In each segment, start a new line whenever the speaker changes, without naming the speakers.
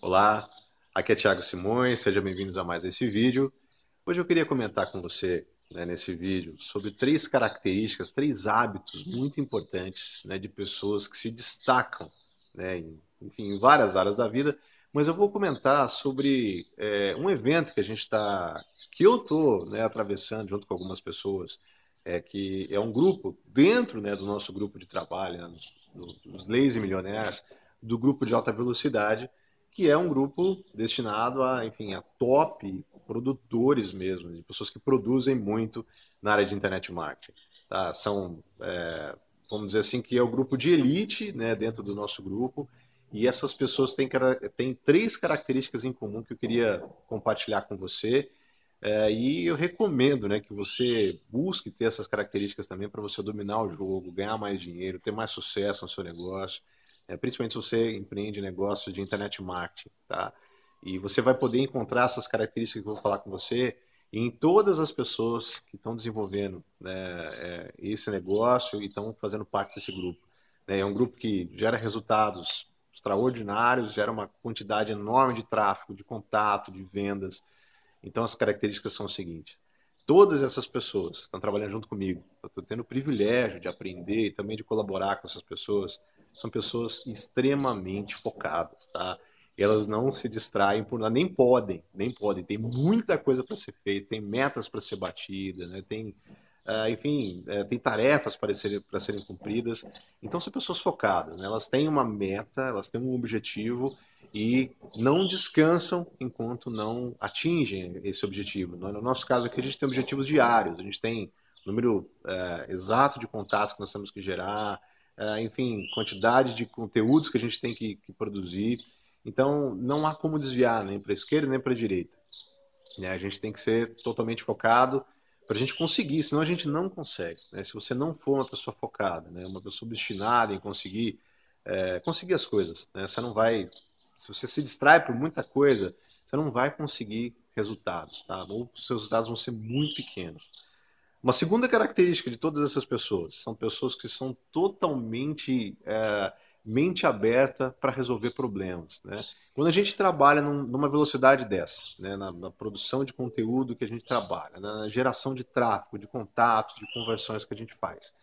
Olá, aqui é Thiago Simões, sejam bem-vindos a mais esse vídeo. Hoje eu queria comentar com você, né, nesse vídeo, sobre três características, três hábitos muito importantes né, de pessoas que se destacam, né, em, enfim, em várias áreas da vida, mas eu vou comentar sobre é, um evento que a gente está, que eu estou né, atravessando junto com algumas pessoas, é, que é um grupo dentro né, do nosso grupo de trabalho, né, dos, dos Lazy Milionários, do grupo de alta velocidade, que é um grupo destinado a, enfim, a top produtores mesmo, de pessoas que produzem muito na área de internet marketing. Tá? São, é, vamos dizer assim, que é o grupo de elite né, dentro do nosso grupo, e essas pessoas têm, têm três características em comum que eu queria compartilhar com você, é, e eu recomendo né, que você busque ter essas características também para você dominar o jogo, ganhar mais dinheiro, ter mais sucesso no seu negócio, é, principalmente se você empreende negócio de internet marketing, tá? E você vai poder encontrar essas características que eu vou falar com você em todas as pessoas que estão desenvolvendo né, é, esse negócio e estão fazendo parte desse grupo. Né? É um grupo que gera resultados extraordinários, gera uma quantidade enorme de tráfego, de contato, de vendas. Então, as características são as seguintes. Todas essas pessoas estão trabalhando junto comigo. Eu estou tendo o privilégio de aprender e também de colaborar com essas pessoas são pessoas extremamente focadas, tá? Elas não se distraem por nada, nem podem, nem podem. Tem muita coisa para ser feita, tem metas para ser batida, né? Tem, uh, enfim, uh, tem tarefas para serem, para serem cumpridas. Então são pessoas focadas, né? Elas têm uma meta, elas têm um objetivo e não descansam enquanto não atingem esse objetivo. Né? No nosso caso aqui, a gente tem objetivos diários, a gente tem número uh, exato de contatos que nós temos que gerar, é, enfim, quantidade de conteúdos que a gente tem que, que produzir. Então, não há como desviar nem para a esquerda nem para a direita. Né? A gente tem que ser totalmente focado para a gente conseguir, senão a gente não consegue. Né? Se você não for uma pessoa focada, né? uma pessoa obstinada em conseguir, é, conseguir as coisas, né? você não vai. Se você se distrai por muita coisa, você não vai conseguir resultados, tá? Ou seus resultados vão ser muito pequenos. Uma segunda característica de todas essas pessoas são pessoas que são totalmente é, mente aberta para resolver problemas. Né? Quando a gente trabalha num, numa velocidade dessa, né? na, na, produção de conteúdo que a gente trabalha, na geração de tráfego, de contatos, de conversões que a gente faz,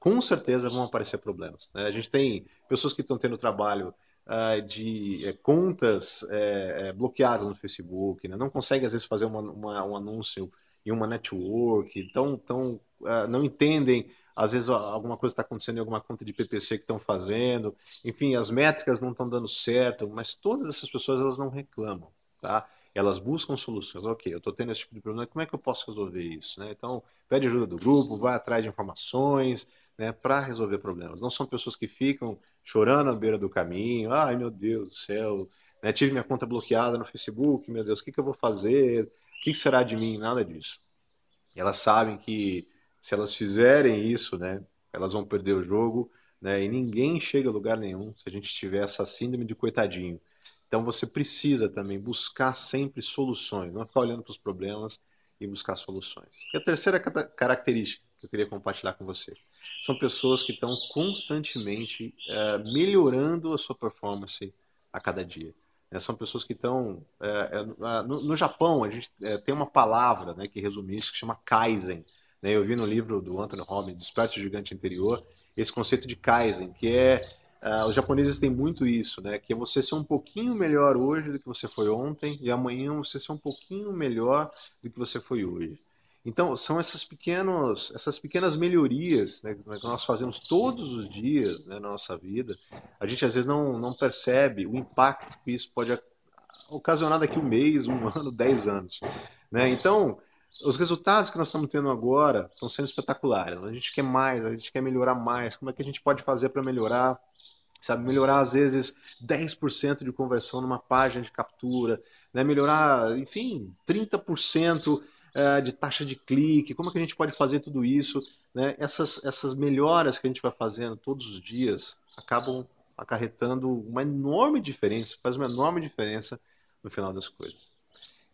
com certeza vão aparecer problemas. Né? A gente tem pessoas que estão tendo trabalho ah, de é, contas é, é bloqueadas no Facebook, né? não consegue às vezes fazer uma, uma, um anúncio em uma network, tão, tão, uh, não entendem, às vezes alguma coisa está acontecendo em alguma conta de PPC que estão fazendo, enfim, as métricas não estão dando certo, mas todas essas pessoas elas não reclamam, tá? Elas buscam soluções. Ok, eu estou tendo esse tipo de problema, como é que eu posso resolver isso? Né? Então, pede ajuda do grupo, vai atrás de informações, né, para resolver problemas. Não são pessoas que ficam chorando à beira do caminho, ai meu Deus do céu, né, tive minha conta bloqueada no Facebook, meu Deus, o que, que eu vou fazer? que será de mim? Nada disso. E elas sabem que se elas fizerem isso, né, elas vão perder o jogo, né, e ninguém chega a lugar nenhum se a gente tiver essa síndrome de coitadinho. Então você precisa também buscar sempre soluções, não ficar olhando para os problemas e buscar soluções. E a terceira característica que eu queria compartilhar com você são pessoas que estão constantemente uh, melhorando a sua performance a cada dia. É, são pessoas que estão. É, é no, no, Japão, a gente é, tem uma palavra né, que resume isso, que chama Kaizen. Né? Eu vi no livro do Anthony Robbins, Desperte o Gigante Interior, esse conceito de Kaizen, que é. Uh, os japoneses têm muito isso, né? Que é você ser um pouquinho melhor hoje do que você foi ontem e amanhã você ser um pouquinho melhor do que você foi hoje. Então, são essas, pequenos, essas pequenas melhorias né, né, que nós fazemos todos os dias né, na nossa vida. A gente, às vezes, não, não percebe o impacto que isso pode ocasionar daqui um mês, um ano, dez anos. Né? Então, os resultados que nós estamos tendo agora estão sendo espetaculares. A gente quer mais, a gente quer melhorar mais. Como é que a gente pode fazer para melhorar? Sabe, melhorar às vezes 10% de conversão numa página de captura, né? melhorar, enfim, 30% é, de taxa de clique, como é que a gente pode fazer tudo isso. Né? Essas, essas melhoras que a gente vai fazendo todos os dias acabam acarretando uma enorme diferença, faz uma enorme diferença no final das coisas.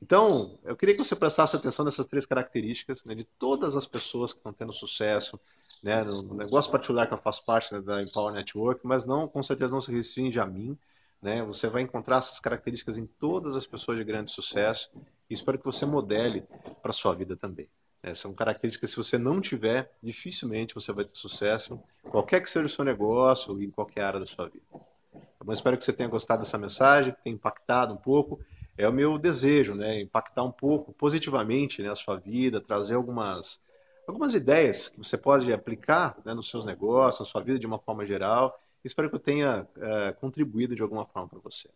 Então, eu queria que você prestasse atenção nessas três características, né, de todas as pessoas que estão tendo sucesso, né, no negócio particular que eu faço parte né, da Empower Network, mas não, com certeza não se restringe a mim, né, você vai encontrar essas características em todas as pessoas de grande sucesso e espero que você modele para sua vida também. É, são características que, se você não tiver, dificilmente você vai ter sucesso, qualquer que seja o seu negócio ou em qualquer área da sua vida. Então, espero que você tenha gostado dessa mensagem, que tenha impactado um pouco. É o meu desejo, né? Impactar um pouco positivamente né, a sua vida, trazer algumas, algumas ideias que você pode aplicar né, nos seus negócios, na sua vida de uma forma geral. Espero que eu tenha eh, contribuído de alguma forma para você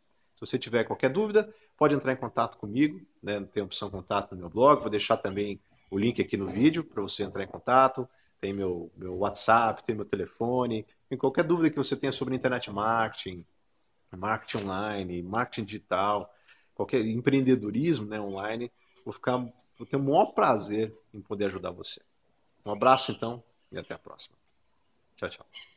você tiver qualquer dúvida, pode entrar em contato comigo, né? Tem a opção contato no meu blog, vou deixar também o link aqui no vídeo para você entrar em contato. Tem meu, meu WhatsApp, tem meu telefone. Tem qualquer dúvida que você tenha sobre internet marketing, marketing online, marketing digital, qualquer empreendedorismo né, online, vou ficar, vou ter o maior prazer em poder ajudar você. Um abraço então e até a próxima. Tchau, tchau.